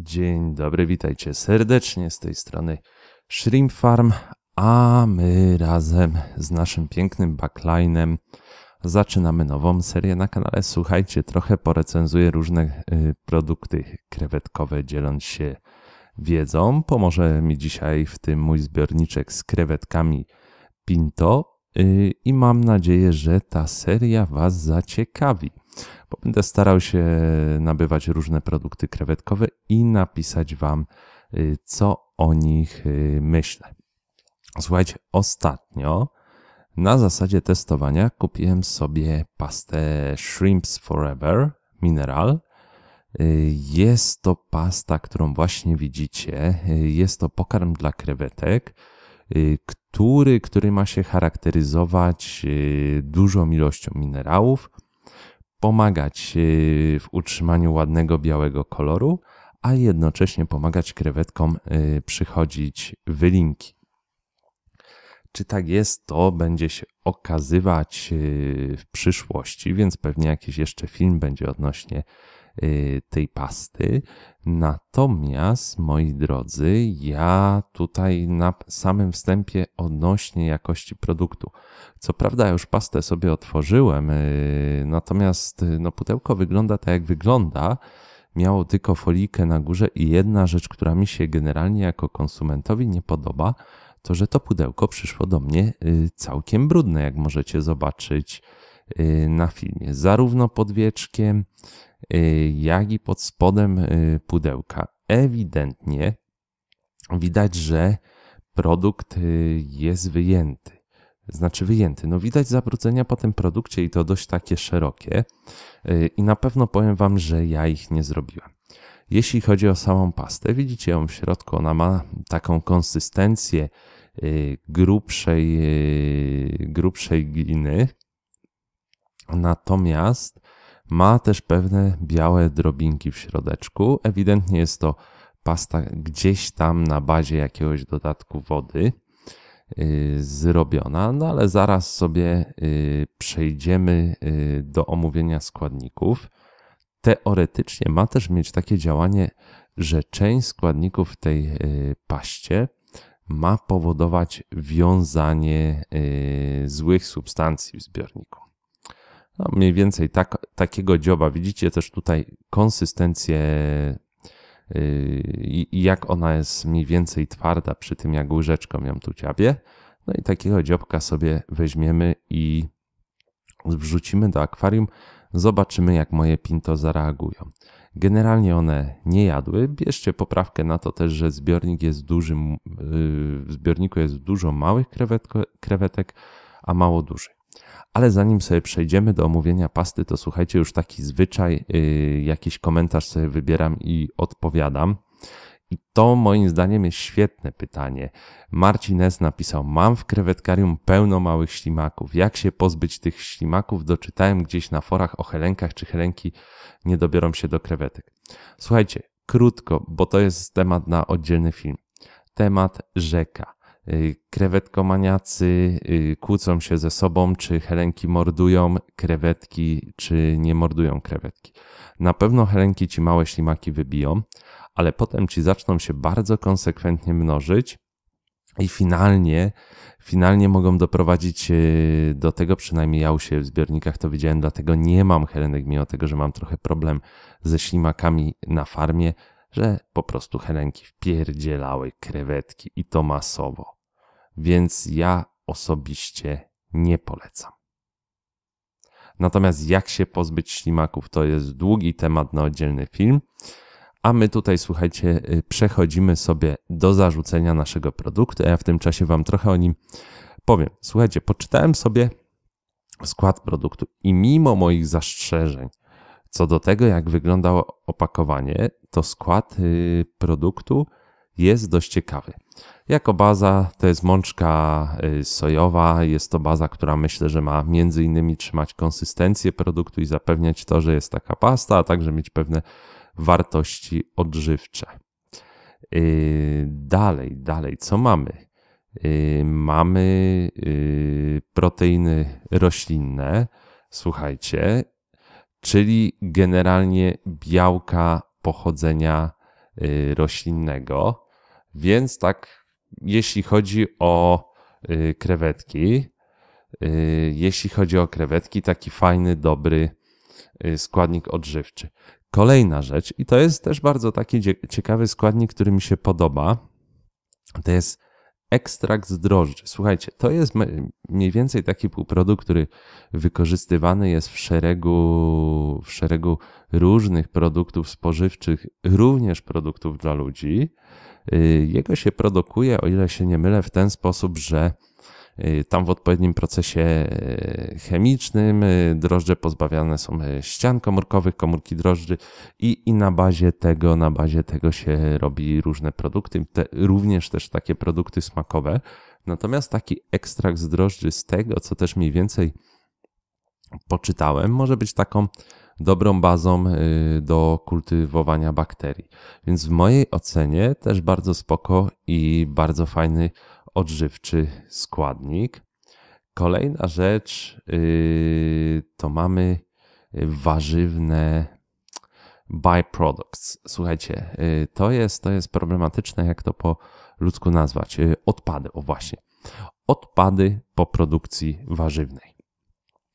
Dzień dobry, witajcie serdecznie z tej strony Shrimp Farm, a my razem z naszym pięknym backlinem zaczynamy nową serię na kanale. Słuchajcie, trochę porecenzuję różne y, produkty krewetkowe, dzieląc się wiedzą. Pomoże mi dzisiaj w tym mój zbiorniczek z krewetkami Pinto y, i mam nadzieję, że ta seria Was zaciekawi bo będę starał się nabywać różne produkty krewetkowe i napisać Wam, y, co o nich y, myślę. Słuchajcie, ostatnio na zasadzie testowania kupiłem sobie pastę Shrimps Forever Mineral. Y, jest to pasta, którą właśnie widzicie. Jest to pokarm dla krewetek, który, który ma się charakteryzować dużą ilością minerałów, pomagać y, w utrzymaniu ładnego białego koloru, a jednocześnie pomagać krewetkom y, przychodzić wylinki. Czy tak jest, to będzie się okazywać y, w przyszłości, więc pewnie jakiś jeszcze film będzie odnośnie Y, tej pasty. Natomiast, moi drodzy, ja tutaj na samym wstępie odnośnie jakości produktu. Co prawda, już pastę sobie otworzyłem, y, natomiast y, no, pudełko wygląda tak, jak wygląda. Miało tylko folikę na górze i jedna rzecz, która mi się generalnie jako konsumentowi nie podoba, to że to pudełko przyszło do mnie całkiem brudne, jak możecie zobaczyć. Y, na filmie, zarówno pod wieczkiem, y, jak i pod spodem y, pudełka. Ewidentnie widać, że produkt jest wyjęty. Znaczy wyjęty. No widać zabrudzenia po tym produkcie i to dość takie szerokie. I na pewno powiem Wam, że ja ich nie zrobiłem. Jeśli chodzi o samą pastę, widzicie ją w środku, ona ma taką konsystencję grubszej, grubszej gliny, Natomiast ma też pewne białe drobinki w środeczku. Ewidentnie jest to pasta gdzieś tam na bazie jakiegoś dodatku wody y, zrobiona, no ale zaraz sobie y, przejdziemy y, do omówienia składników. Teoretycznie ma też mieć takie działanie, że część składników w tej paście ma powodować wiązanie złych substancji w zbiorniku. No, mniej więcej tak, takiego dzioba. Widzicie też tutaj konsystencję y, i yy, jak ona jest mniej więcej twarda przy tym, jak łyżeczką ją tu ciabie. No i takiego dziobka sobie weźmiemy i wrzucimy do akwarium. Zobaczymy, jak moje pinto zareagują. Generalnie one nie jadły. Bierzcie poprawkę na to też, że zbiornik jest duży, y, w zbiorniku jest dużo małych krewetek, a mało dużych. Ale zanim sobie przejdziemy do omówienia pasty, to słuchajcie, już taki zwyczaj, y, jakiś komentarz sobie wybieram i odpowiadam. I to moim zdaniem jest świetne pytanie. Marcines napisał: Mam w krewetkarium pełno małych ślimaków. Jak się pozbyć tych ślimaków? Doczytałem gdzieś na forach o helenkach, czy helenki nie dobiorą się do krewetek. Słuchajcie, krótko, bo to jest temat na oddzielny film. Temat rzeka. Y, krewetkomaniacy y, kłócą się ze sobą, czy helenki mordują krewetki, czy nie mordują krewetki. Na pewno helenki ci małe ślimaki wybiją, ale potem ci zaczną się bardzo konsekwentnie mnożyć i finalnie, finalnie mogą doprowadzić y, do tego, przynajmniej ja u siebie w zbiornikach to widziałem, dlatego nie mam helenek, mimo tego, że mam trochę problem ze ślimakami na farmie, że po prostu helenki wpierdzielały krewetki i to masowo więc ja osobiście nie polecam. Natomiast jak się pozbyć ślimaków, to jest długi temat na oddzielny film. A my tutaj, słuchajcie, y, przechodzimy sobie do zarzucenia naszego produktu. Ja w tym czasie Wam trochę o nim powiem. Słuchajcie, poczytałem sobie skład produktu i mimo moich zastrzeżeń co do tego, jak wyglądało opakowanie, to skład y, produktu jest dość ciekawy. Jako baza to jest mączka y, sojowa. Jest to baza, która myślę, że ma między innymi trzymać konsystencję produktu i zapewniać to, że jest taka pasta, a także mieć pewne wartości odżywcze. Y, dalej, dalej, co mamy? Y, mamy proteiny roślinne, słuchajcie, czyli generalnie białka pochodzenia roślinnego. Więc tak, jeśli chodzi o y, krewetki, y, jeśli chodzi o krewetki, taki fajny, dobry y, składnik odżywczy. Kolejna rzecz, i to jest też bardzo taki ciekawy składnik, który mi się podoba, to jest ekstrakt z drożdży. Słuchajcie, to jest mniej więcej taki półprodukt, który wykorzystywany jest w szeregu, w szeregu różnych produktów spożywczych, również produktów dla ludzi. Y, jego się produkuje, o ile się nie mylę, w ten sposób, że y, tam w odpowiednim procesie y, chemicznym drożdże pozbawiane są ścian komórkowych, komórki drożdży i, i na bazie tego, na bazie tego się robi różne produkty, te, również też takie produkty smakowe. Natomiast taki ekstrakt z drożdży z tego, co też mniej więcej poczytałem, może być taką dobrą bazą y, do kultywowania bakterii. Więc w mojej ocenie też bardzo spoko i bardzo fajny odżywczy składnik. Kolejna rzecz y, to mamy warzywne byproducts. Słuchajcie, y, to jest, to jest problematyczne, jak to po ludzku nazwać. Odpady, o właśnie. Odpady po produkcji warzywnej.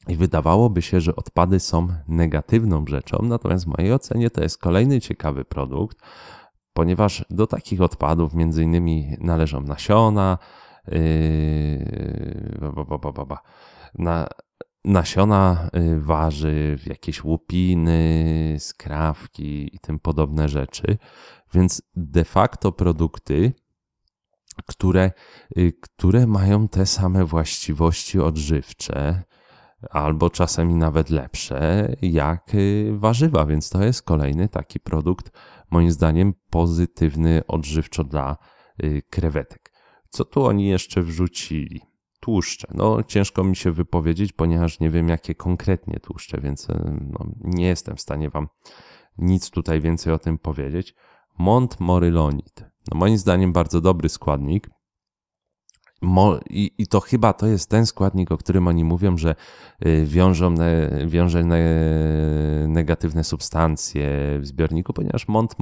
I wydawałoby się, że odpady są negatywną rzeczą, natomiast w mojej ocenie to jest kolejny ciekawy produkt, ponieważ do takich odpadów między innymi należą nasiona, yy, ba, ba, ba, ba, ba. Na, nasiona yy, warzyw, jakieś łupiny, skrawki i tym podobne rzeczy. Więc de facto produkty, które, yy, które mają te same właściwości odżywcze, albo czasami nawet lepsze jak y, warzywa, więc to jest kolejny taki produkt, moim zdaniem, pozytywny odżywczo dla y, krewetek. Co tu oni jeszcze wrzucili? Tłuszcze. No, ciężko mi się wypowiedzieć, ponieważ nie wiem, jakie konkretnie tłuszcze, więc y, no, nie jestem w stanie Wam nic tutaj więcej o tym powiedzieć. Montmorylonit. No, moim zdaniem bardzo dobry składnik, i, to chyba to jest ten składnik, o którym oni mówią, że y, wiążą ne, wiąże ne, negatywne substancje w zbiorniku, ponieważ mont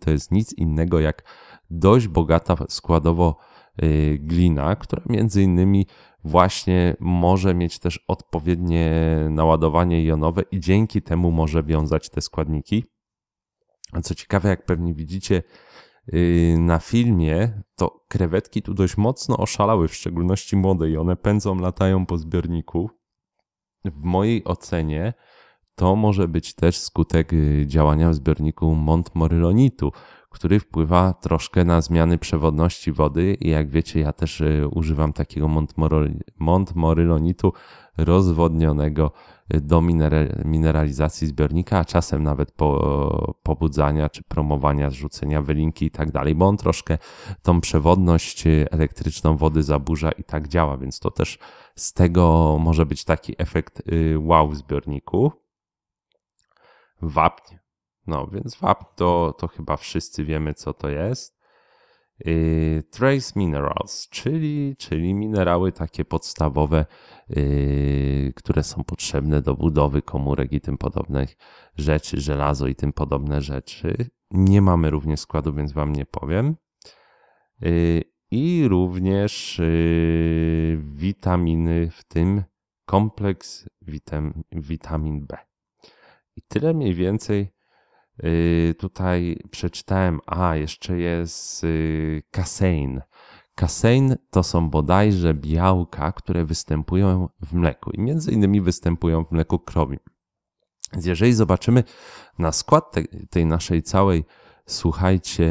to jest nic innego jak dość bogata składowo y, glina, która między innymi właśnie może mieć też odpowiednie naładowanie jonowe i dzięki temu może wiązać te składniki. A co ciekawe, jak pewnie widzicie, Y, na filmie, to krewetki tu dość mocno oszalały, w szczególności młode, i one pędzą, latają po zbiorniku. W mojej ocenie to może być też skutek y, działania w zbiorniku montmorylonitu, który wpływa troszkę na zmiany przewodności wody. I jak wiecie, ja też y, używam takiego montmorylonitu rozwodnionego do mineralizacji zbiornika, a czasem nawet po, pobudzania czy promowania zrzucenia wylinki i tak dalej, bo on troszkę tą przewodność elektryczną wody zaburza i tak działa, więc to też z tego może być taki efekt y, wow w zbiorniku. Wapń. No więc wapń to, to chyba wszyscy wiemy, co to jest. Y, trace minerals, czyli, czyli minerały takie podstawowe, y, które są potrzebne do budowy komórek i tym podobnych rzeczy, żelazo i tym podobne rzeczy. Nie mamy również składu, więc Wam nie powiem. Y, I również witaminy, w tym kompleks witamin B. I tyle mniej więcej Y, tutaj przeczytałem, a jeszcze jest y, kasein. Kasein to są bodajże białka, które występują w mleku i między innymi występują w mleku krowim. Więc jeżeli zobaczymy na skład tej naszej całej, słuchajcie,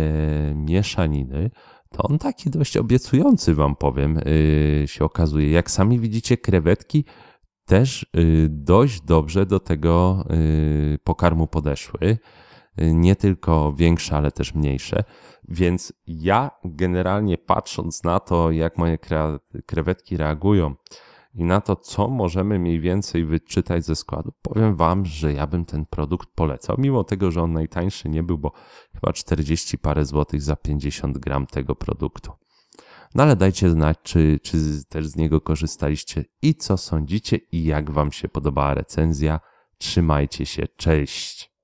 mieszaniny, to on taki dość obiecujący, wam powiem, y, się okazuje. Jak sami widzicie, krewetki też dość dobrze do tego pokarmu podeszły nie tylko większe, ale też mniejsze. Więc ja generalnie patrząc na to, jak moje krewetki reagują i na to, co możemy mniej więcej wyczytać ze składu, powiem Wam, że ja bym ten produkt polecał, mimo tego, że on najtańszy nie był, bo chyba 40 parę złotych za 50 gram tego produktu. No ale dajcie znać, czy, czy też z niego korzystaliście i co sądzicie i jak Wam się podobała recenzja. Trzymajcie się, cześć!